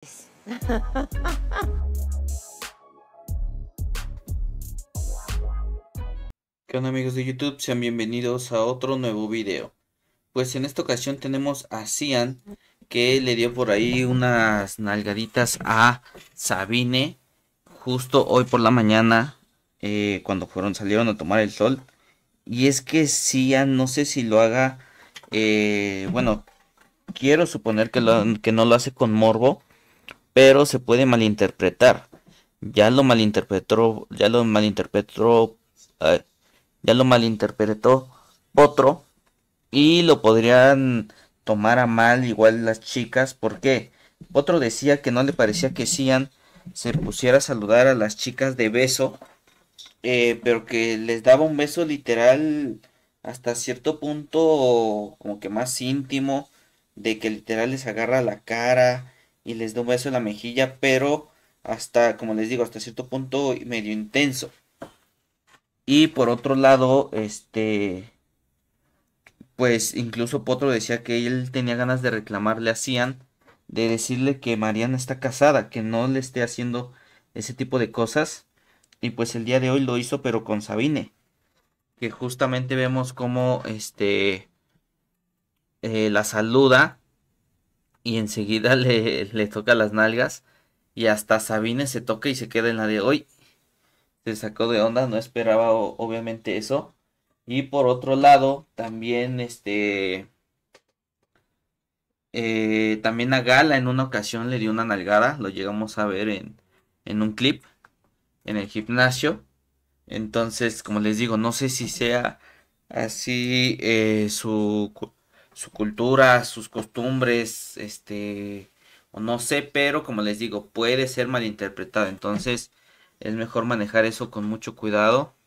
¿Qué onda amigos de YouTube? Sean bienvenidos a otro nuevo video. Pues en esta ocasión tenemos a Cian que le dio por ahí unas nalgaditas a Sabine justo hoy por la mañana eh, cuando fueron salieron a tomar el sol. Y es que Cian no sé si lo haga, eh, bueno, quiero suponer que, que no lo hace con morbo pero se puede malinterpretar. Ya lo malinterpretó, ya lo malinterpretó, ya lo malinterpretó otro y lo podrían tomar a mal igual las chicas. ¿Por qué? Otro decía que no le parecía que Sian se pusiera a saludar a las chicas de beso, eh, pero que les daba un beso literal hasta cierto punto como que más íntimo, de que literal les agarra la cara, y les da un beso en la mejilla, pero hasta, como les digo, hasta cierto punto medio intenso. Y por otro lado, este, pues incluso Potro decía que él tenía ganas de reclamarle a Sian. de decirle que Mariana está casada, que no le esté haciendo ese tipo de cosas. Y pues el día de hoy lo hizo, pero con Sabine. Que justamente vemos cómo este eh, la saluda y enseguida le, le toca las nalgas y hasta Sabine se toca y se queda en la de hoy. Se sacó de onda, no esperaba obviamente eso. Y por otro lado, también este... Eh, también a Gala en una ocasión le dio una nalgada, lo llegamos a ver en, un clip, en el gimnasio. Entonces, como les digo, no sé si sea así eh, su su cultura, sus costumbres, este, o no sé, pero como les digo, puede ser malinterpretado, Entonces, es mejor manejar eso con mucho cuidado.